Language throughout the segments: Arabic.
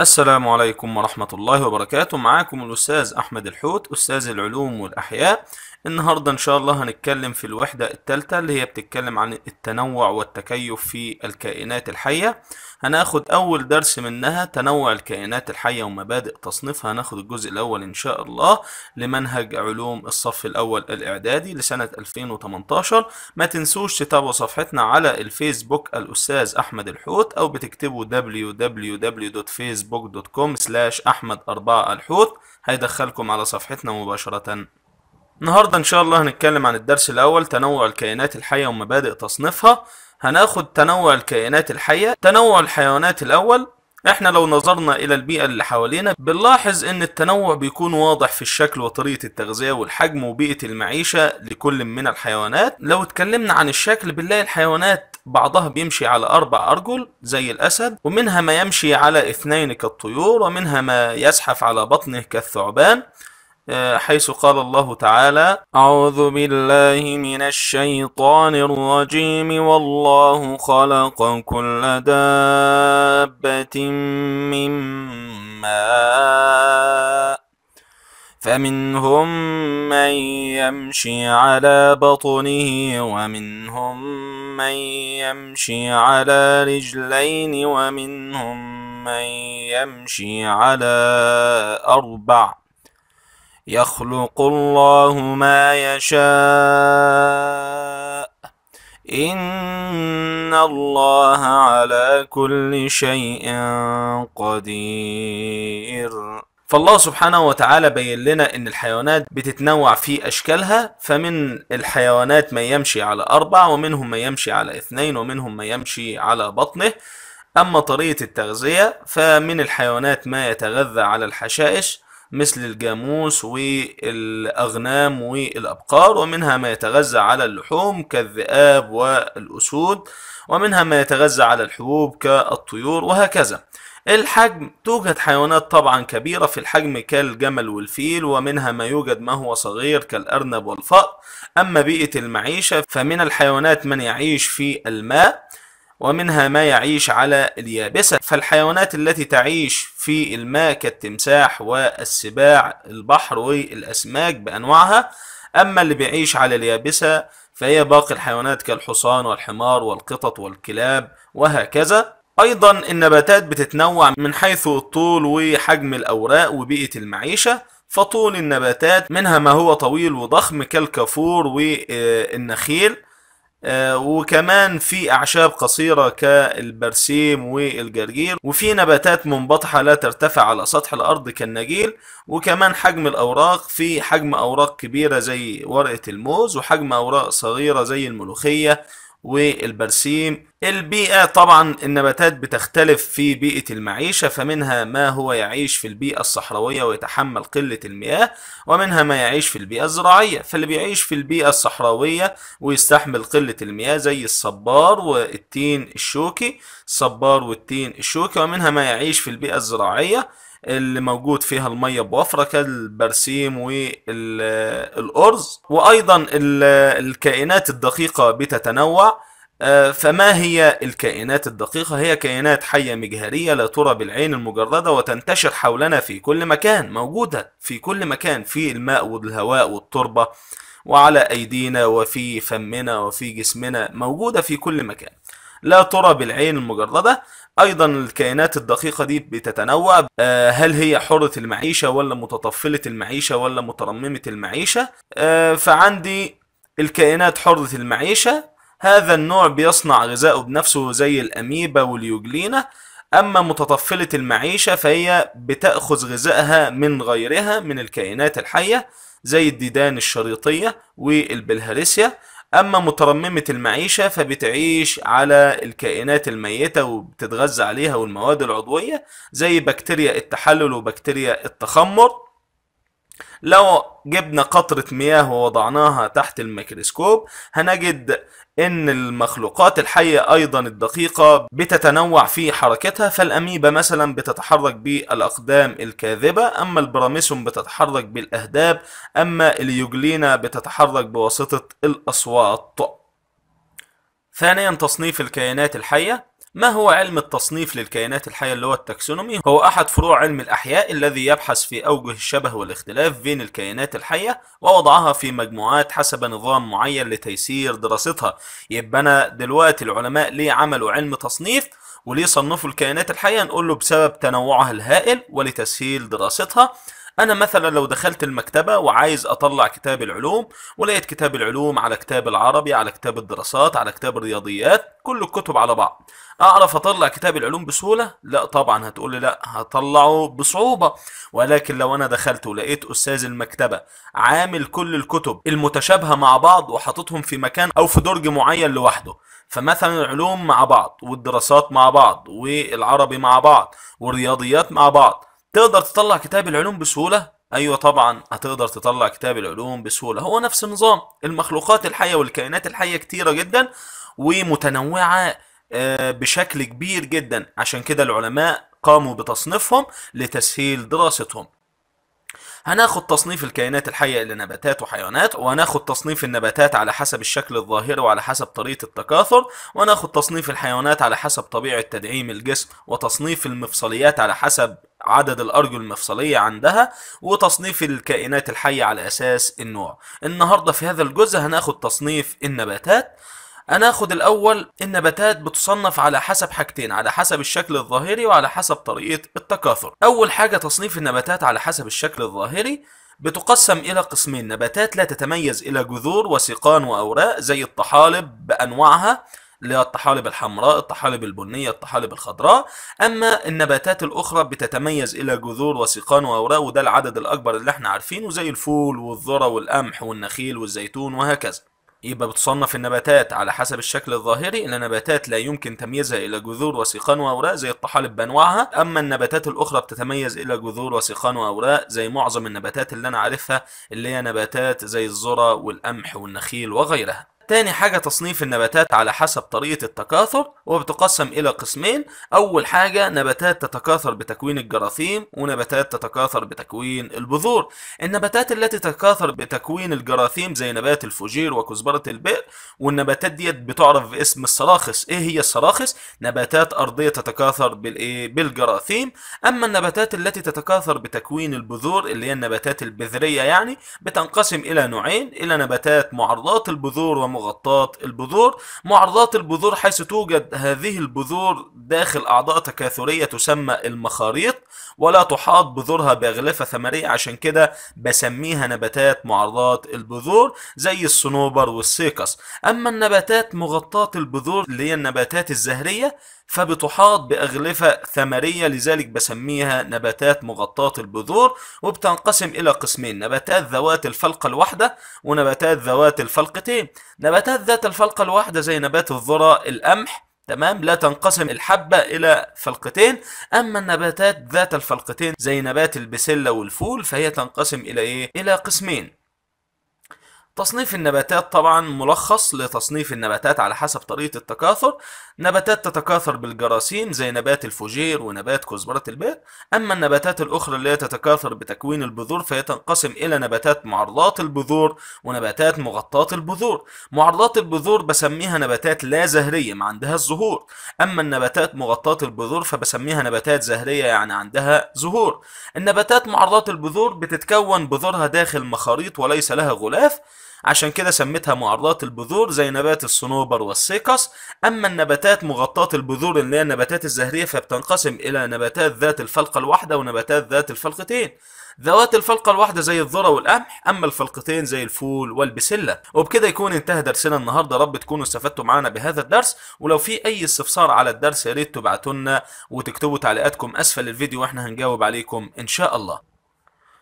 السلام عليكم ورحمة الله وبركاته معاكم الأستاذ أحمد الحوت أستاذ العلوم والأحياء النهاردة إن شاء الله هنتكلم في الوحدة الثالثة اللي هي بتتكلم عن التنوع والتكيف في الكائنات الحية هناخد أول درس منها تنوع الكائنات الحية ومبادئ تصنيفها هناخد الجزء الأول إن شاء الله لمنهج علوم الصف الأول الإعدادي لسنة 2018 ما تنسوش تتابعوا صفحتنا على الفيسبوك الأستاذ أحمد الحوت أو بتكتبوا www.facebook فيسبوك دوت كوم سلاش أحمد أربعة الحوت هيدخلكم على صفحتنا مباشرة النهاردة إن شاء الله هنتكلم عن الدرس الأول تنوع الكائنات الحية ومبادئ تصنيفها هناخد تنوع الكائنات الحية تنوع الحيوانات الأول احنا لو نظرنا الى البيئة اللي حوالينا بنلاحظ ان التنوع بيكون واضح في الشكل وطريقة التغذية والحجم وبيئة المعيشة لكل من الحيوانات لو اتكلمنا عن الشكل بنلاقي الحيوانات بعضها بيمشي على أربع أرجل زي الأسد ومنها ما يمشي على اثنين كالطيور ومنها ما يزحف على بطنه كالثعبان آه، حيث قال الله تعالى أعوذ بالله من الشيطان الرجيم والله خلق كل دابة من ماء فمنهم من يمشي على بطنه ومنهم من يمشي على رجلين ومنهم من يمشي على أربع يخلق الله ما يشاء إن الله على كل شيء قدير فالله سبحانه وتعالى بين لنا ان الحيوانات بتتنوع في اشكالها فمن الحيوانات ما يمشي على اربع ومنهم ما يمشي على اثنين ومنهم ما يمشي على بطنه اما طريقة التغذية فمن الحيوانات ما يتغذى على الحشائش مثل الجاموس والاغنام والابقار ومنها ما يتغذى على اللحوم كالذئاب والاسود ومنها ما يتغذى على الحبوب كالطيور وهكذا الحجم توجد حيوانات طبعا كبيرة في الحجم كالجمل والفيل ومنها ما يوجد ما هو صغير كالأرنب والفأر أما بيئة المعيشة فمن الحيوانات من يعيش في الماء ومنها ما يعيش على اليابسة فالحيوانات التي تعيش في الماء كالتمساح والسباع البحر والأسماك بأنواعها أما اللي بيعيش على اليابسة فهي باقي الحيوانات كالحصان والحمار والقطط والكلاب وهكذا ايضا النباتات بتتنوع من حيث الطول وحجم الاوراق وبيئة المعيشة فطول النباتات منها ما هو طويل وضخم كالكافور والنخيل آه، وكمان في أعشاب قصيرة كالبرسيم والجرجير وفي نباتات منبطحة لا ترتفع على سطح الأرض كالنجيل وكمان حجم الأوراق في حجم أوراق كبيرة زي ورقة الموز وحجم أوراق صغيرة زي الملوخية والبرسيم البيئة طبعا النباتات بتختلف في بيئة المعيشة فمنها ما هو يعيش في البيئة الصحراوية ويتحمل قلة المياه ومنها ما يعيش في البيئة الزراعية فاللي بيعيش في البيئة الصحراوية ويستحمل قلة المياه زي الصبار والتين الشوكي الصبار والتين الشوكي ومنها ما يعيش في البيئة الزراعية اللي موجود فيها الميه بوفره كالبرسيم والارز وايضا الكائنات الدقيقه بتتنوع آه، فما هي الكائنات الدقيقة؟ هي كائنات حية مجهرية لا ترى بالعين المجردة وتنتشر حولنا في كل مكان موجودة في كل مكان في الماء والهواء والتربة وعلى أيدينا وفي فمنا وفي جسمنا موجودة في كل مكان لا ترى بالعين المجردة ايضا الكائنات الدقيقه دي بتتنوع آه، هل هي حره المعيشه ولا متطفله المعيشه ولا مترممه المعيشه آه، فعندي الكائنات حره المعيشه هذا النوع بيصنع غذائه بنفسه زي الاميبا واليوجلينا اما متطفله المعيشه فهي بتاخذ غذائها من غيرها من الكائنات الحيه زي الديدان الشريطيه والبلهارسيا أما مترممة المعيشة فبتعيش على الكائنات الميتة وبتتغذى عليها والمواد العضوية زي بكتيريا التحلل وبكتيريا التخمر لو جبنا قطرة مياه ووضعناها تحت الميكروسكوب هنجد ان المخلوقات الحية ايضا الدقيقة بتتنوع في حركتها فالاميبا مثلا بتتحرك بالاقدام الكاذبة اما البراميسون بتتحرك بالاهداب اما اليوجلينا بتتحرك بواسطة الاصوات ثانيا تصنيف الكائنات الحية ما هو علم التصنيف للكائنات الحية اللي هو التاكسونومي؟ هو أحد فروع علم الأحياء الذي يبحث في أوجه الشبه والاختلاف بين الكائنات الحية ووضعها في مجموعات حسب نظام معين لتيسير دراستها يبقى أنا دلوقتي العلماء ليه عملوا علم تصنيف وليه صنفوا الكائنات الحية نقول له بسبب تنوعها الهائل ولتسهيل دراستها انا مثلا لو دخلت المكتبه وعايز اطلع كتاب العلوم ولقيت كتاب العلوم على كتاب العربي على كتاب الدراسات على كتاب الرياضيات كل الكتب على بعض اعرف اطلع كتاب العلوم بسهوله لا طبعا هتقول لي لا هطلعه بصعوبه ولكن لو انا دخلت ولقيت استاذ المكتبه عامل كل الكتب المتشابهه مع بعض وحاططهم في مكان او في درج معين لوحده فمثلا العلوم مع بعض والدراسات مع بعض والعربي مع بعض والرياضيات مع بعض تقدر تطلع كتاب العلوم بسهولة؟ أيوة طبعا هتقدر تطلع كتاب العلوم بسهولة هو نفس النظام المخلوقات الحية والكائنات الحية كتيرة جدا ومتنوعة آه، بشكل كبير جدا عشان كده العلماء قاموا بتصنيفهم لتسهيل دراستهم هناخد تصنيف الكائنات الحية إلى نباتات وحيوانات وهناخد تصنيف النباتات على حسب الشكل الظاهري وعلى حسب طريقة التكاثر وهناخد تصنيف الحيوانات على حسب طبيعة تدعيم الجسم وتصنيف المفصليات على حسب عدد الأرجل المفصلية عندها وتصنيف الكائنات الحية على أساس النوع النهاردة في هذا الجزء هناخد تصنيف النباتات هناخد الأول النباتات بتصنف على حسب حاجتين على حسب الشكل الظاهري وعلى حسب طريقة التكاثر أول حاجة تصنيف النباتات على حسب الشكل الظاهري بتقسم إلى قسمين نباتات لا تتميز إلى جذور وسيقان وأوراق زي الطحالب بأنواعها اللي هي الطحالب الحمراء الطحالب البنية الطحالب الخضراء أما النباتات الأخرى بتتميز إلى جذور وسيقان وأوراق وده العدد الأكبر اللي احنا عارفينه زي الفول والذرة والقمح والنخيل والزيتون وهكذا يبقى بتصنف النباتات على حسب الشكل الظاهري إلى نباتات لا يمكن تمييزها إلى جذور وسيقان وأوراق زي الطحالب بأنواعها أما النباتات الأخرى بتتميز إلى جذور وسيقان وأوراق زي معظم النباتات اللي أنا عارفها اللي هي نباتات زي الذرة والقمح والنخيل وغيرها تاني حاجة تصنيف النباتات على حسب طريقة التكاثر وبتقسم إلى قسمين أول حاجة نباتات تتكاثر بتكوين الجراثيم ونباتات تتكاثر بتكوين البذور النباتات التي تتكاثر بتكوين الجراثيم زي نبات الفجير وكزبرة البئر والنباتات ديت بتعرف باسم الصراخص إيه هي الصراخص؟ نباتات أرضية تتكاثر بالجراثيم أما النباتات التي تتكاثر بتكوين البذور اللي هي النباتات البذرية يعني بتنقسم إلى نوعين إلى نباتات معرضات البذور وم مغطاة البذور معرضات البذور حيث توجد هذه البذور داخل أعضاء تكاثرية تسمى المخاريط ولا تحاط بذورها بأغلفة ثمرية عشان كده بسميها نباتات معرضات البذور زي الصنوبر والسيكس أما النباتات مغطاة البذور اللي هي النباتات الزهرية فبتحاط بأغلفة ثمرية لذلك بسميها نباتات مغطاة البذور وبتنقسم إلى قسمين نباتات ذوات الفلقة الواحدة ونباتات ذوات الفلقتين نباتات ذات الفلقة الواحدة زي نبات الذرة القمح تمام لا تنقسم الحبة إلى فلقتين أما النباتات ذات الفلقتين زي نبات البسلة والفول فهي تنقسم إلى إيه؟ إلى قسمين تصنيف النباتات طبعا ملخص لتصنيف النباتات على حسب طريقة التكاثر نباتات تتكاثر بالجراثيم زي نبات الفوجير ونبات كزبرة البيت أما النباتات الأخرى اللي هي تتكاثر بتكوين البذور فهي تنقسم إلى نباتات معرضات البذور ونباتات مغطاة البذور معرضات البذور بسميها نباتات لا زهرية ما عندها زهور أما النباتات مغطاة البذور فبسميها نباتات زهرية يعني عندها زهور النباتات معرضات البذور بتتكون بذورها داخل مخاريط وليس لها غلاف عشان كده سميتها معرضات البذور زي نبات الصنوبر والسيكس أما النباتات مغطاة البذور اللي هي النباتات الزهرية فبتنقسم إلى نباتات ذات الفلقة الواحدة ونباتات ذات الفلقتين ذوات الفلقة الواحدة زي الذرة والقمح أما الفلقتين زي الفول والبسلة وبكده يكون انتهى درسنا النهاردة رب تكونوا استفدتوا معانا بهذا الدرس ولو في أي استفسار على الدرس يا ريت تبعتوا لنا وتكتبوا تعليقاتكم أسفل الفيديو وإحنا هنجاوب عليكم إن شاء الله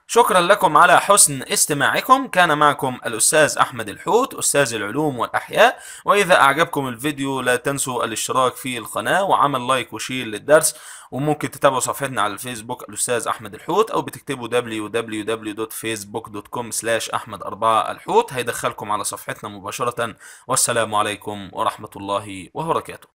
شكرا لكم على حسن استماعكم كان معكم الأستاذ أحمد الحوت أستاذ العلوم والأحياء وإذا أعجبكم الفيديو لا تنسوا الاشتراك في القناة وعمل لايك وشير للدرس وممكن تتابعوا صفحتنا على الفيسبوك الأستاذ أحمد الحوت أو بتكتبوا www.facebook.com أحمد أربعة الحوت هيدخلكم على صفحتنا مباشرة والسلام عليكم ورحمة الله وبركاته